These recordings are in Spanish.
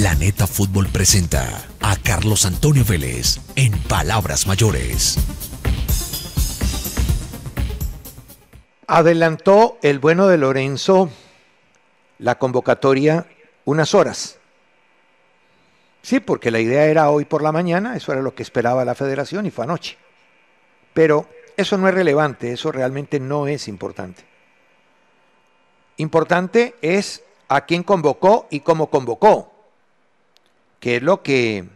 Planeta Fútbol presenta a Carlos Antonio Vélez en Palabras Mayores. Adelantó el bueno de Lorenzo la convocatoria unas horas. Sí, porque la idea era hoy por la mañana, eso era lo que esperaba la federación y fue anoche. Pero eso no es relevante, eso realmente no es importante. Importante es a quién convocó y cómo convocó que es lo que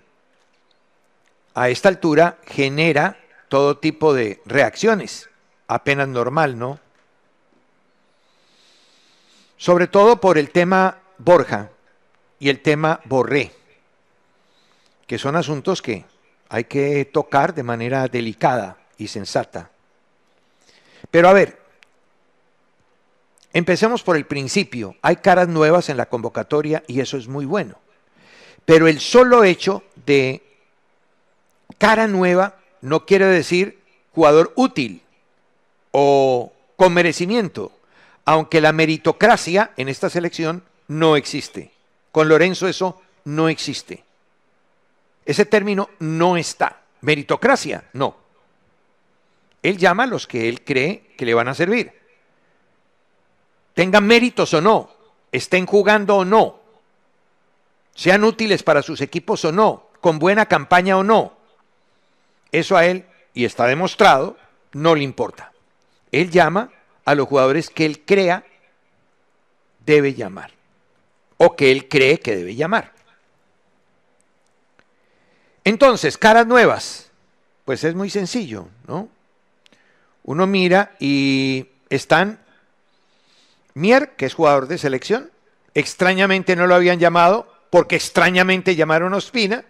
a esta altura genera todo tipo de reacciones, apenas normal, ¿no? Sobre todo por el tema Borja y el tema Borré, que son asuntos que hay que tocar de manera delicada y sensata. Pero a ver, empecemos por el principio. Hay caras nuevas en la convocatoria y eso es muy bueno. Pero el solo hecho de cara nueva no quiere decir jugador útil o con merecimiento, aunque la meritocracia en esta selección no existe. Con Lorenzo eso no existe. Ese término no está. Meritocracia, no. Él llama a los que él cree que le van a servir. Tengan méritos o no, estén jugando o no, sean útiles para sus equipos o no, con buena campaña o no. Eso a él, y está demostrado, no le importa. Él llama a los jugadores que él crea debe llamar, o que él cree que debe llamar. Entonces, caras nuevas, pues es muy sencillo, ¿no? Uno mira y están Mier, que es jugador de selección, extrañamente no lo habían llamado, porque extrañamente llamaron a Ospina,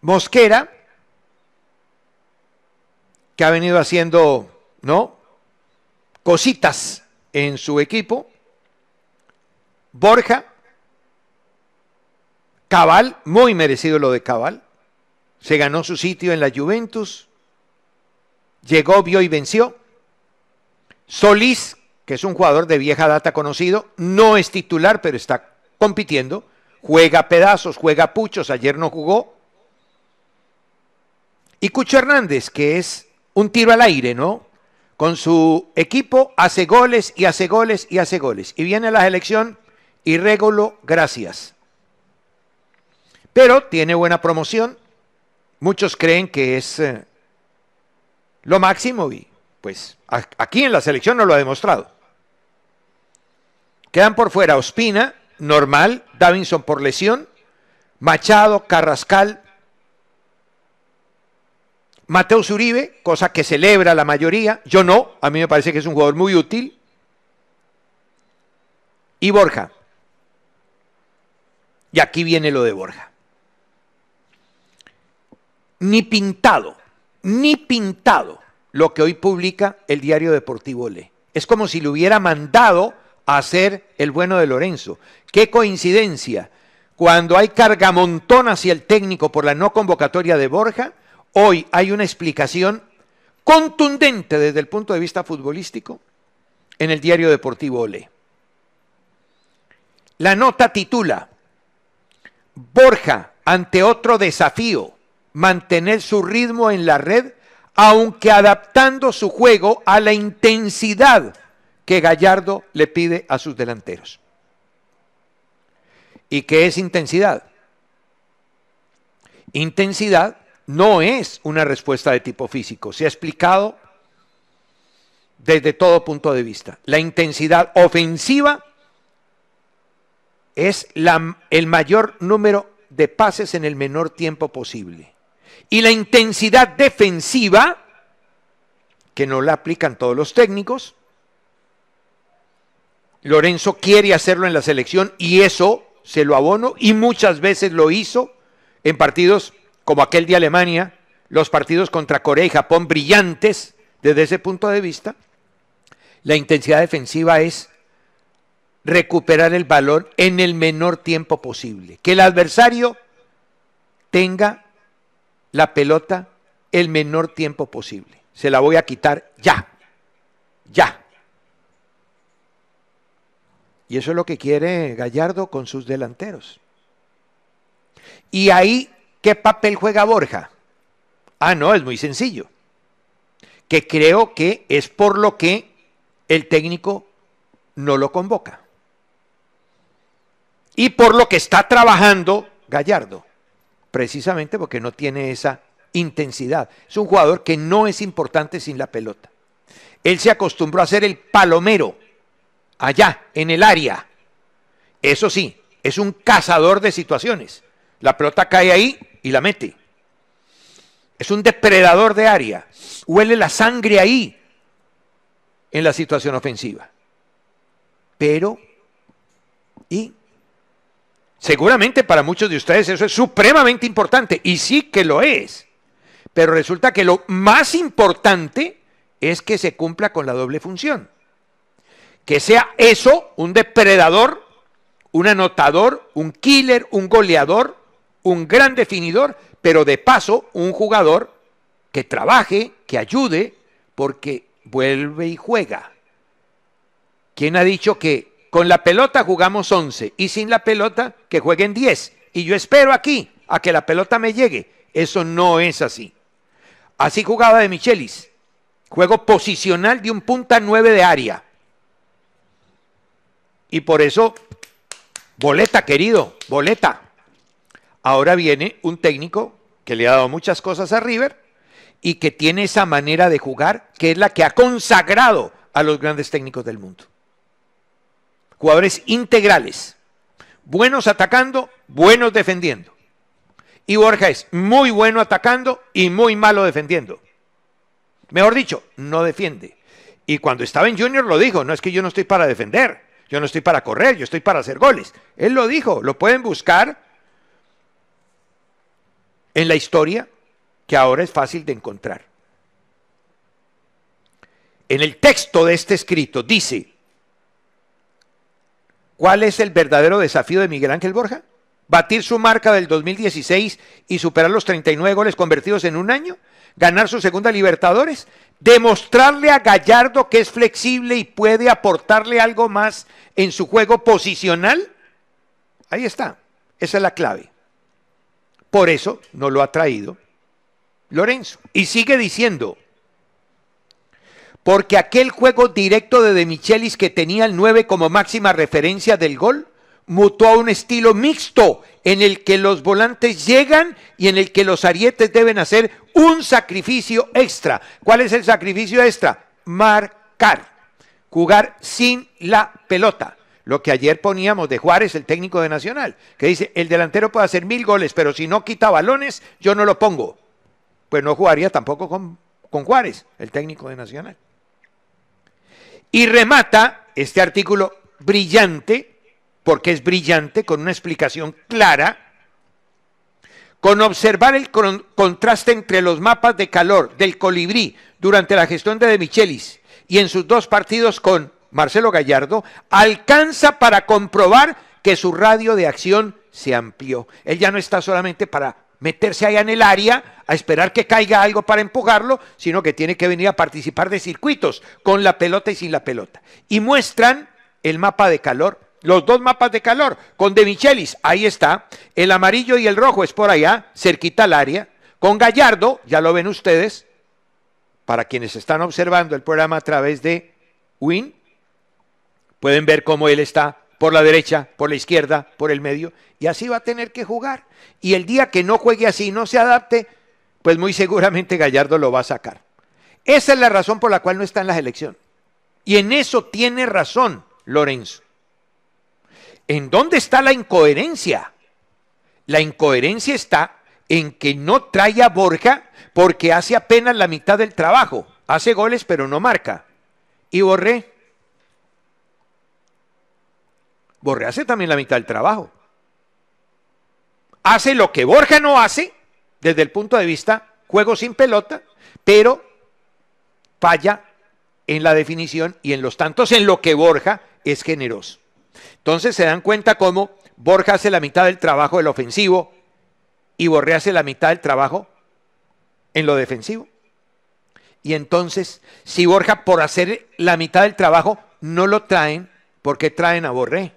Mosquera, que ha venido haciendo, ¿no? Cositas en su equipo, Borja, Cabal, muy merecido lo de Cabal, se ganó su sitio en la Juventus, llegó, vio y venció. Solís, que es un jugador de vieja data conocido, no es titular, pero está compitiendo, juega pedazos, juega puchos, ayer no jugó. Y Cucho Hernández, que es un tiro al aire, ¿no? Con su equipo hace goles y hace goles y hace goles. Y viene la selección y regolo, gracias. Pero tiene buena promoción. Muchos creen que es eh, lo máximo y pues aquí en la selección no lo ha demostrado. Quedan por fuera Ospina, normal, Davinson por lesión, Machado, Carrascal, Mateus Uribe, cosa que celebra la mayoría, yo no, a mí me parece que es un jugador muy útil, y Borja. Y aquí viene lo de Borja. Ni pintado, ni pintado lo que hoy publica el diario deportivo Le. Es como si le hubiera mandado a ser el bueno de Lorenzo. Qué coincidencia. Cuando hay cargamontón hacia el técnico por la no convocatoria de Borja, hoy hay una explicación contundente desde el punto de vista futbolístico en el diario deportivo Ole. La nota titula, Borja ante otro desafío, mantener su ritmo en la red, aunque adaptando su juego a la intensidad que Gallardo le pide a sus delanteros. ¿Y qué es intensidad? Intensidad no es una respuesta de tipo físico, se ha explicado desde todo punto de vista. La intensidad ofensiva es el mayor número de pases en el menor tiempo posible. Y la intensidad defensiva, que no la aplican todos los técnicos, Lorenzo quiere hacerlo en la selección y eso se lo abono y muchas veces lo hizo en partidos como aquel de Alemania, los partidos contra Corea y Japón brillantes desde ese punto de vista. La intensidad defensiva es recuperar el balón en el menor tiempo posible, que el adversario tenga la pelota el menor tiempo posible. Se la voy a quitar ya, ya. Y eso es lo que quiere Gallardo con sus delanteros. ¿Y ahí qué papel juega Borja? Ah, no, es muy sencillo. Que creo que es por lo que el técnico no lo convoca. Y por lo que está trabajando Gallardo, precisamente porque no tiene esa intensidad. Es un jugador que no es importante sin la pelota. Él se acostumbró a ser el palomero allá, en el área. Eso sí, es un cazador de situaciones. La pelota cae ahí y la mete. Es un depredador de área. Huele la sangre ahí en la situación ofensiva. Pero, y seguramente para muchos de ustedes eso es supremamente importante, y sí que lo es. Pero resulta que lo más importante es que se cumpla con la doble función que sea eso un depredador, un anotador, un killer, un goleador, un gran definidor, pero de paso un jugador que trabaje, que ayude, porque vuelve y juega. ¿Quién ha dicho que con la pelota jugamos 11 y sin la pelota que jueguen 10? Y yo espero aquí a que la pelota me llegue. Eso no es así. Así jugaba de Michelis. Juego posicional de un punta 9 de área. Y por eso, boleta, querido, boleta. Ahora viene un técnico que le ha dado muchas cosas a River y que tiene esa manera de jugar que es la que ha consagrado a los grandes técnicos del mundo. Jugadores integrales, buenos atacando, buenos defendiendo. Y Borja es muy bueno atacando y muy malo defendiendo. Mejor dicho, no defiende. Y cuando estaba en Junior lo dijo, no es que yo no estoy para defender, yo no estoy para correr, yo estoy para hacer goles. Él lo dijo, lo pueden buscar en la historia, que ahora es fácil de encontrar. En el texto de este escrito dice, ¿cuál es el verdadero desafío de Miguel Ángel Borja? ¿Batir su marca del 2016 y superar los 39 goles convertidos en un año? ganar su segunda Libertadores, demostrarle a Gallardo que es flexible y puede aportarle algo más en su juego posicional. Ahí está, esa es la clave. Por eso no lo ha traído Lorenzo. Y sigue diciendo, porque aquel juego directo de De Michelis que tenía el 9 como máxima referencia del gol, mutó a un estilo mixto en el que los volantes llegan y en el que los arietes deben hacer un sacrificio extra. ¿Cuál es el sacrificio extra? Marcar, jugar sin la pelota. Lo que ayer poníamos de Juárez, el técnico de Nacional, que dice, el delantero puede hacer mil goles, pero si no quita balones, yo no lo pongo. Pues no jugaría tampoco con, con Juárez, el técnico de Nacional. Y remata este artículo brillante porque es brillante, con una explicación clara, con observar el contraste entre los mapas de calor del colibrí durante la gestión de De Michelis y en sus dos partidos con Marcelo Gallardo, alcanza para comprobar que su radio de acción se amplió. Él ya no está solamente para meterse allá en el área a esperar que caiga algo para empujarlo, sino que tiene que venir a participar de circuitos con la pelota y sin la pelota. Y muestran el mapa de calor los dos mapas de calor con De Michelis, ahí está, el amarillo y el rojo es por allá, cerquita al área, con Gallardo, ya lo ven ustedes, para quienes están observando el programa a través de Win, pueden ver cómo él está por la derecha, por la izquierda, por el medio, y así va a tener que jugar. Y el día que no juegue así, no se adapte, pues muy seguramente Gallardo lo va a sacar. Esa es la razón por la cual no está en la selección. Y en eso tiene razón Lorenzo. ¿En dónde está la incoherencia? La incoherencia está en que no trae a Borja porque hace apenas la mitad del trabajo. Hace goles pero no marca. Y Borré. Borré hace también la mitad del trabajo. Hace lo que Borja no hace desde el punto de vista juego sin pelota, pero falla en la definición y en los tantos en lo que Borja es generoso. Entonces se dan cuenta cómo Borja hace la mitad del trabajo del ofensivo y Borré hace la mitad del trabajo en lo defensivo. Y entonces, si Borja por hacer la mitad del trabajo no lo traen, ¿por qué traen a Borré?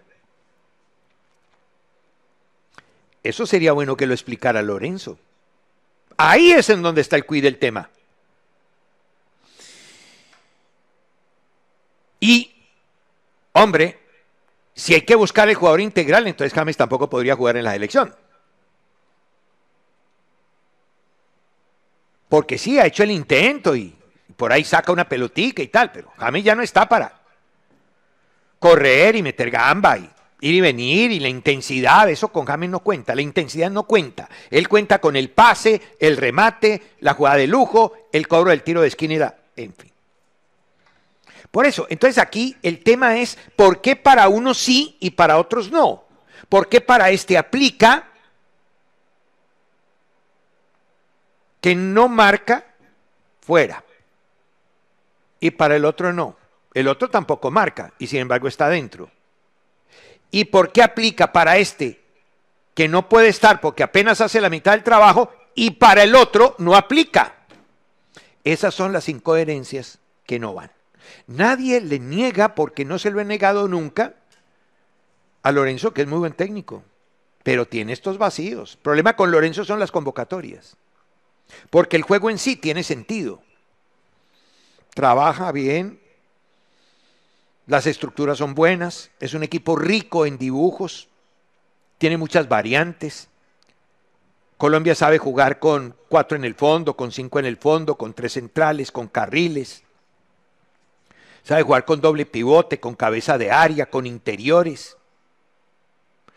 Eso sería bueno que lo explicara Lorenzo. Ahí es en donde está el cuide del tema. Y, hombre, si hay que buscar el jugador integral, entonces James tampoco podría jugar en la selección. Porque sí, ha hecho el intento y por ahí saca una pelotica y tal, pero James ya no está para correr y meter gamba y ir y venir y la intensidad, eso con James no cuenta, la intensidad no cuenta. Él cuenta con el pase, el remate, la jugada de lujo, el cobro del tiro de esquina, en fin. Por eso, entonces aquí el tema es por qué para unos sí y para otros no. ¿Por qué para este aplica que no marca fuera y para el otro no? El otro tampoco marca y sin embargo está dentro. ¿Y por qué aplica para este que no puede estar porque apenas hace la mitad del trabajo y para el otro no aplica? Esas son las incoherencias que no van. Nadie le niega, porque no se lo he negado nunca, a Lorenzo, que es muy buen técnico, pero tiene estos vacíos. El problema con Lorenzo son las convocatorias, porque el juego en sí tiene sentido. Trabaja bien, las estructuras son buenas, es un equipo rico en dibujos, tiene muchas variantes. Colombia sabe jugar con cuatro en el fondo, con cinco en el fondo, con tres centrales, con carriles. Sabe jugar con doble pivote, con cabeza de área, con interiores.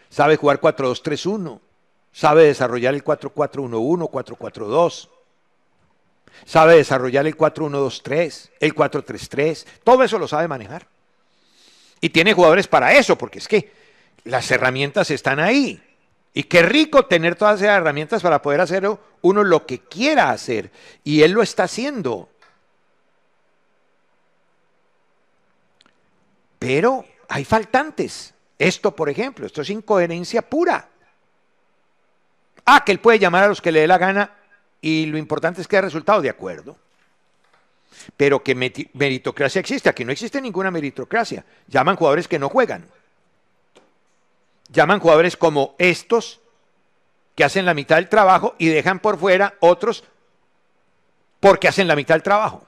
Sabe jugar 4-2-3-1. Sabe desarrollar el 4-4-1-1, 4-4-2. Sabe desarrollar el 4-1-2-3, el 4-3-3. Todo eso lo sabe manejar. Y tiene jugadores para eso, porque es que las herramientas están ahí. Y qué rico tener todas esas herramientas para poder hacer uno lo que quiera hacer. Y él lo está haciendo. Pero hay faltantes. Esto, por ejemplo, esto es incoherencia pura. Ah, que él puede llamar a los que le dé la gana y lo importante es que haya resultado de acuerdo. Pero que meritocracia existe, aquí no existe ninguna meritocracia. Llaman jugadores que no juegan. Llaman jugadores como estos que hacen la mitad del trabajo y dejan por fuera otros porque hacen la mitad del trabajo.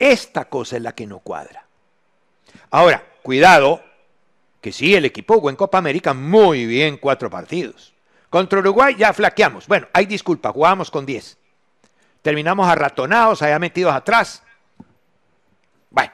Esta cosa es la que no cuadra. Ahora, cuidado, que sí, el equipo jugó en Copa América muy bien cuatro partidos. Contra Uruguay ya flaqueamos. Bueno, hay disculpa, jugamos con diez. Terminamos arratonados, allá metidos atrás. Bueno.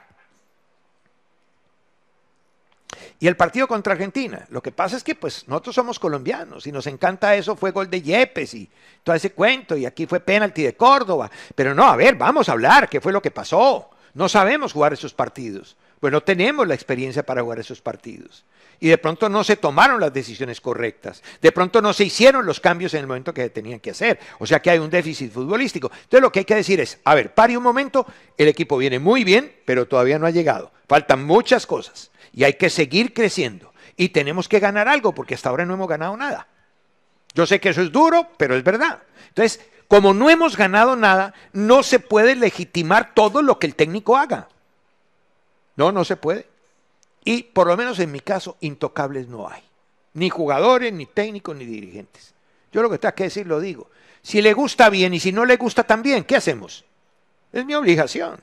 Y el partido contra Argentina. Lo que pasa es que pues nosotros somos colombianos y nos encanta eso, fue gol de Yepes y todo ese cuento y aquí fue penalti de Córdoba. Pero no, a ver, vamos a hablar, ¿qué fue lo que pasó? No sabemos jugar esos partidos pues no tenemos la experiencia para jugar esos partidos. Y de pronto no se tomaron las decisiones correctas, de pronto no se hicieron los cambios en el momento que tenían que hacer. O sea que hay un déficit futbolístico. Entonces lo que hay que decir es, a ver, pare un momento, el equipo viene muy bien, pero todavía no ha llegado. Faltan muchas cosas y hay que seguir creciendo. Y tenemos que ganar algo porque hasta ahora no hemos ganado nada. Yo sé que eso es duro, pero es verdad. Entonces, como no hemos ganado nada, no se puede legitimar todo lo que el técnico haga. No, no se puede. Y por lo menos en mi caso, intocables no hay. Ni jugadores, ni técnicos, ni dirigentes. Yo lo que tengo que decir lo digo. Si le gusta bien y si no le gusta también, ¿qué hacemos? Es mi obligación.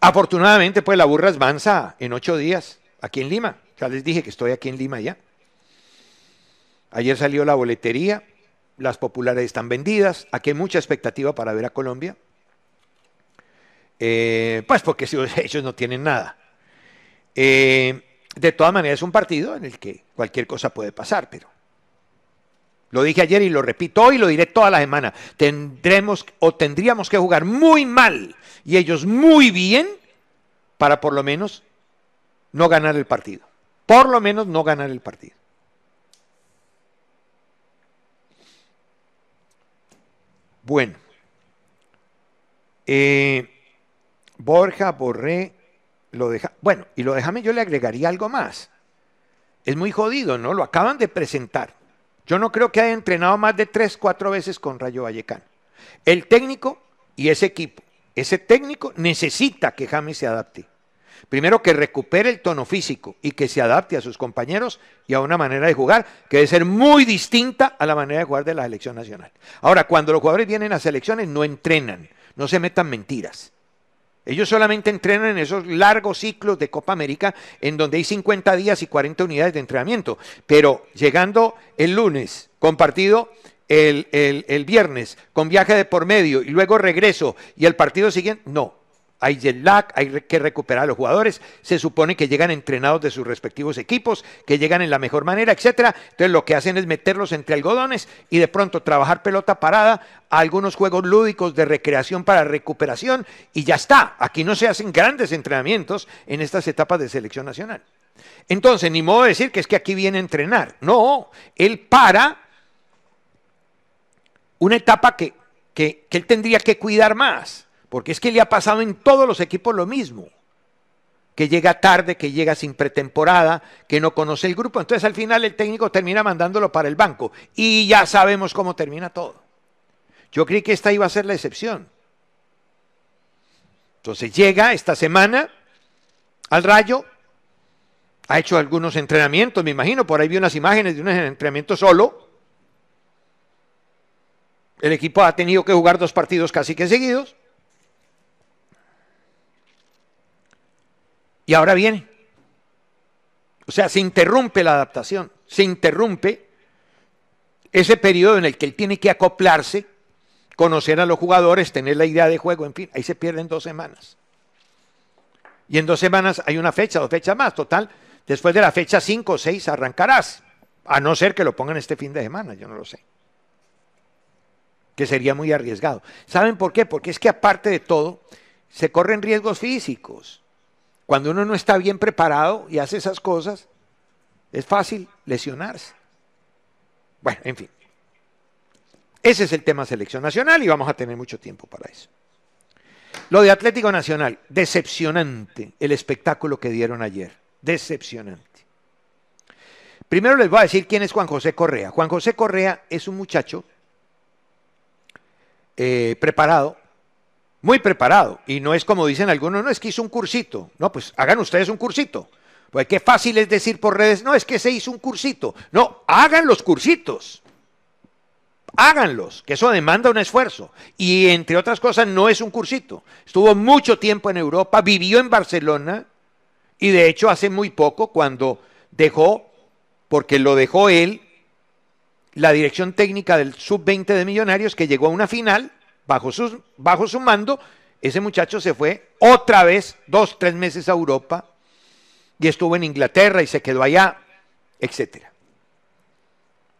Afortunadamente, pues la burra avanza en ocho días aquí en Lima. Ya les dije que estoy aquí en Lima ya. Ayer salió la boletería, las populares están vendidas, aquí hay mucha expectativa para ver a Colombia. Eh, pues porque ellos no tienen nada. Eh, de todas maneras, es un partido en el que cualquier cosa puede pasar, pero lo dije ayer y lo repito hoy y lo diré toda la semana. Tendremos o tendríamos que jugar muy mal y ellos muy bien para por lo menos no ganar el partido. Por lo menos no ganar el partido. Bueno. Eh, Borja, Borré, lo deja. Bueno, y lo déjame, yo le agregaría algo más. Es muy jodido, ¿no? Lo acaban de presentar. Yo no creo que haya entrenado más de tres, cuatro veces con Rayo Vallecano. El técnico y ese equipo. Ese técnico necesita que James se adapte. Primero que recupere el tono físico y que se adapte a sus compañeros y a una manera de jugar que debe ser muy distinta a la manera de jugar de la selección nacional. Ahora, cuando los jugadores vienen a selecciones, no entrenan, no se metan mentiras. Ellos solamente entrenan en esos largos ciclos de Copa América en donde hay 50 días y 40 unidades de entrenamiento. Pero llegando el lunes con partido el, el, el viernes, con viaje de por medio y luego regreso y el partido siguiente, no, hay jet lag, hay que recuperar a los jugadores, se supone que llegan entrenados de sus respectivos equipos, que llegan en la mejor manera, etcétera. Entonces lo que hacen es meterlos entre algodones y de pronto trabajar pelota parada, algunos juegos lúdicos de recreación para recuperación y ya está. Aquí no se hacen grandes entrenamientos en estas etapas de selección nacional. Entonces, ni modo de decir que es que aquí viene a entrenar. No, él para una etapa que, que, que él tendría que cuidar más porque es que le ha pasado en todos los equipos lo mismo, que llega tarde, que llega sin pretemporada, que no conoce el grupo, entonces al final el técnico termina mandándolo para el banco y ya sabemos cómo termina todo. Yo creí que esta iba a ser la excepción. Entonces llega esta semana al rayo, ha hecho algunos entrenamientos, me imagino, por ahí vi unas imágenes de unos entrenamientos solo. El equipo ha tenido que jugar dos partidos casi que seguidos. y ahora viene. O sea, se interrumpe la adaptación, se interrumpe ese periodo en el que él tiene que acoplarse, conocer a los jugadores, tener la idea de juego, en fin, ahí se pierden dos semanas. Y en dos semanas hay una fecha, dos fechas más, total. Después de la fecha 5 o 6 arrancarás, a no ser que lo pongan este fin de semana, yo no lo sé. Que sería muy arriesgado. ¿Saben por qué? Porque es que aparte de todo, se corren riesgos físicos. Cuando uno no está bien preparado y hace esas cosas, es fácil lesionarse. Bueno, en fin. Ese es el tema selección nacional y vamos a tener mucho tiempo para eso. Lo de Atlético Nacional, decepcionante el espectáculo que dieron ayer, decepcionante. Primero les voy a decir quién es Juan José Correa. Juan José Correa es un muchacho eh, preparado, muy preparado. Y no es como dicen algunos, no, es que hizo un cursito. No, pues hagan ustedes un cursito. Pues qué fácil es decir por redes, no, es que se hizo un cursito. No, hagan los cursitos. Háganlos, que eso demanda un esfuerzo. Y entre otras cosas, no es un cursito. Estuvo mucho tiempo en Europa, vivió en Barcelona y de hecho hace muy poco cuando dejó, porque lo dejó él, la dirección técnica del sub-20 de Millonarios que llegó a una final bajo su, bajo mando, ese muchacho se fue otra vez, dos, tres meses a Europa, y estuvo en Inglaterra y se quedó allá, etcétera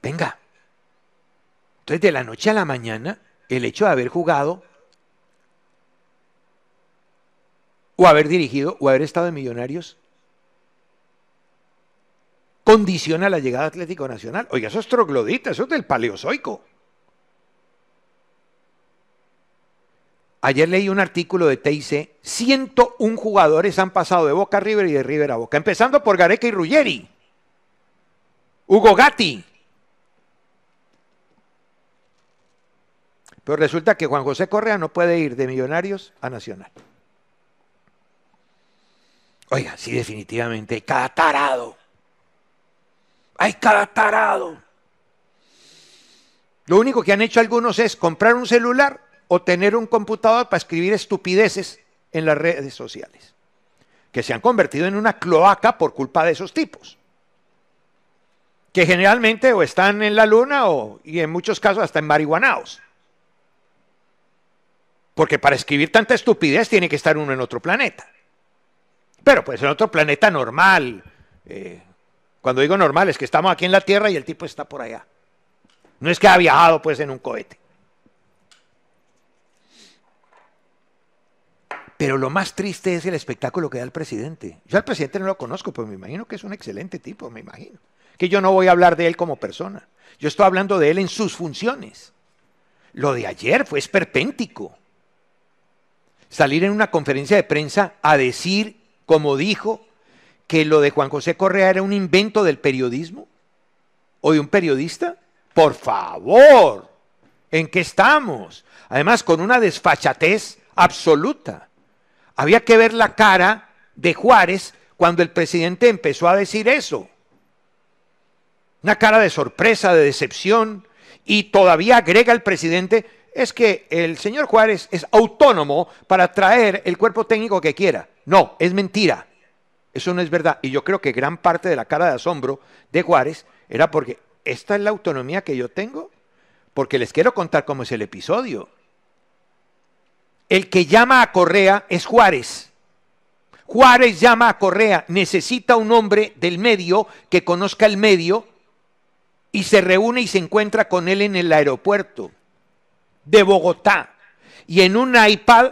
Venga. Entonces, de la noche a la mañana, el hecho de haber jugado, o haber dirigido, o haber estado en Millonarios, condiciona la llegada a Atlético Nacional. Oiga, eso es troglodita, eso es del Paleozoico. Ayer leí un artículo de TIC, 101 jugadores han pasado de Boca a River y de River a Boca, empezando por Gareca y Ruggeri, Hugo Gatti. Pero resulta que Juan José Correa no puede ir de Millonarios a Nacional. Oiga, sí, definitivamente hay cada tarado. Hay cada tarado. Lo único que han hecho algunos es comprar un celular o tener un computador para escribir estupideces en las redes sociales, que se han convertido en una cloaca por culpa de esos tipos, que generalmente o están en la luna o, y en muchos casos, hasta en marihuanaos. Porque para escribir tanta estupidez tiene que estar uno en otro planeta. Pero pues en otro planeta normal. Eh, cuando digo normal es que estamos aquí en la Tierra y el tipo está por allá. No es que ha viajado pues en un cohete. Pero lo más triste es el espectáculo que da el presidente. Yo al presidente no lo conozco, pero me imagino que es un excelente tipo, me imagino. Que yo no voy a hablar de él como persona. Yo estoy hablando de él en sus funciones. Lo de ayer fue esperpéntico. Salir en una conferencia de prensa a decir, como dijo, que lo de Juan José Correa era un invento del periodismo o de un periodista. Por favor, ¿en qué estamos? Además, con una desfachatez absoluta. Había que ver la cara de Juárez cuando el presidente empezó a decir eso. Una cara de sorpresa, de decepción, y todavía agrega el presidente, es que el señor Juárez es autónomo para traer el cuerpo técnico que quiera. No, es mentira. Eso no es verdad. Y yo creo que gran parte de la cara de asombro de Juárez era porque esta es la autonomía que yo tengo, porque les quiero contar cómo es el episodio. El que llama a Correa es Juárez. Juárez llama a Correa, necesita un hombre del medio que conozca el medio y se reúne y se encuentra con él en el aeropuerto de Bogotá. Y en un iPad,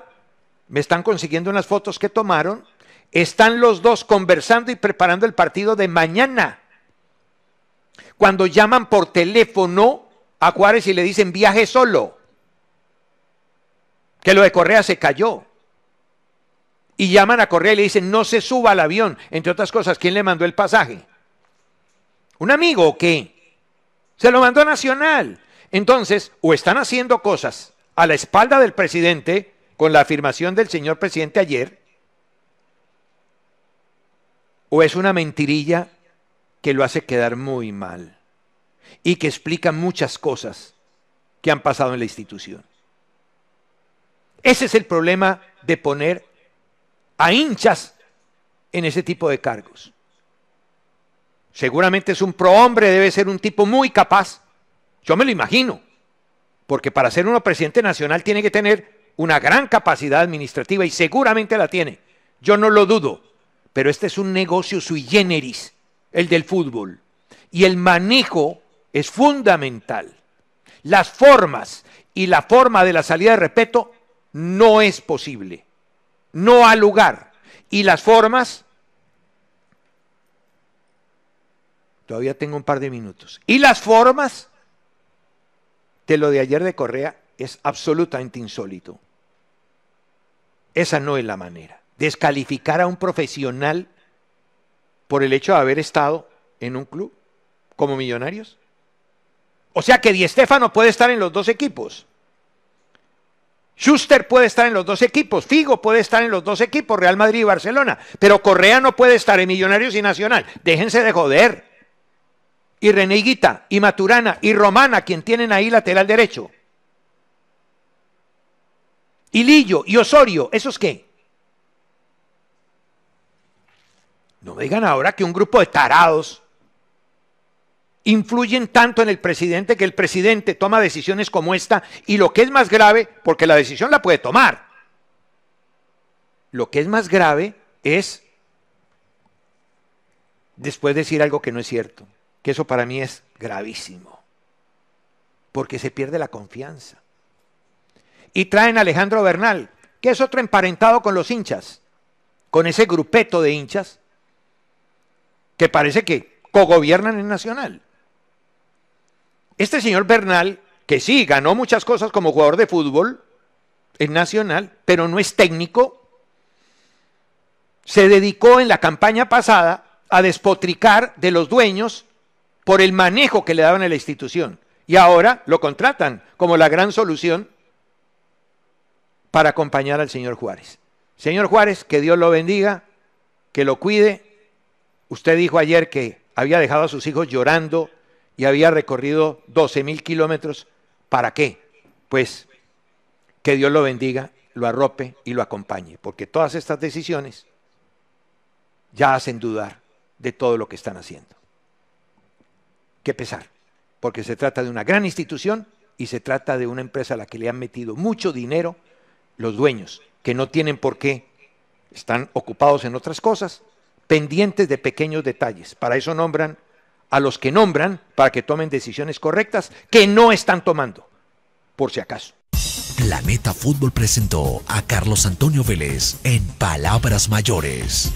me están consiguiendo unas fotos que tomaron, están los dos conversando y preparando el partido de mañana. Cuando llaman por teléfono a Juárez y le dicen viaje solo que lo de Correa se cayó. Y llaman a Correa y le dicen, no se suba al avión. Entre otras cosas, ¿quién le mandó el pasaje? ¿Un amigo o qué? Se lo mandó Nacional. Entonces, o están haciendo cosas a la espalda del presidente, con la afirmación del señor presidente ayer, o es una mentirilla que lo hace quedar muy mal y que explica muchas cosas que han pasado en la institución. Ese es el problema de poner a hinchas en ese tipo de cargos. Seguramente es un prohombre, debe ser un tipo muy capaz. Yo me lo imagino, porque para ser uno presidente nacional tiene que tener una gran capacidad administrativa y seguramente la tiene. Yo no lo dudo, pero este es un negocio sui generis, el del fútbol. Y el manejo es fundamental. Las formas y la forma de la salida de respeto no es posible, no ha lugar. Y las formas, todavía tengo un par de minutos, y las formas de lo de ayer de Correa es absolutamente insólito. Esa no es la manera. Descalificar a un profesional por el hecho de haber estado en un club como millonarios. O sea que Di Stefano puede estar en los dos equipos. Schuster puede estar en los dos equipos, Figo puede estar en los dos equipos, Real Madrid y Barcelona, pero Correa no puede estar en Millonarios y Nacional. Déjense de joder. Y Reneguita, y Maturana, y Romana, quien tienen ahí lateral derecho. Y Lillo, y Osorio, ¿esos qué? No me digan ahora que un grupo de tarados influyen tanto en el presidente que el presidente toma decisiones como esta y lo que es más grave, porque la decisión la puede tomar, lo que es más grave es después decir algo que no es cierto, que eso para mí es gravísimo, porque se pierde la confianza. Y traen a Alejandro Bernal, que es otro emparentado con los hinchas, con ese grupeto de hinchas que parece que cogobiernan en Nacional. Este señor Bernal, que sí, ganó muchas cosas como jugador de fútbol en Nacional, pero no es técnico, se dedicó en la campaña pasada a despotricar de los dueños por el manejo que le daban a la institución. Y ahora lo contratan como la gran solución para acompañar al señor Juárez. Señor Juárez, que Dios lo bendiga, que lo cuide. Usted dijo ayer que había dejado a sus hijos llorando y había recorrido 12 mil kilómetros. ¿Para qué? Pues que Dios lo bendiga, lo arrope y lo acompañe, porque todas estas decisiones ya hacen dudar de todo lo que están haciendo. Qué pesar, porque se trata de una gran institución y se trata de una empresa a la que le han metido mucho dinero los dueños, que no tienen por qué, están ocupados en otras cosas, pendientes de pequeños detalles. Para eso nombran a los que nombran para que tomen decisiones correctas que no están tomando, por si acaso. Planeta Fútbol presentó a Carlos Antonio Vélez en Palabras Mayores.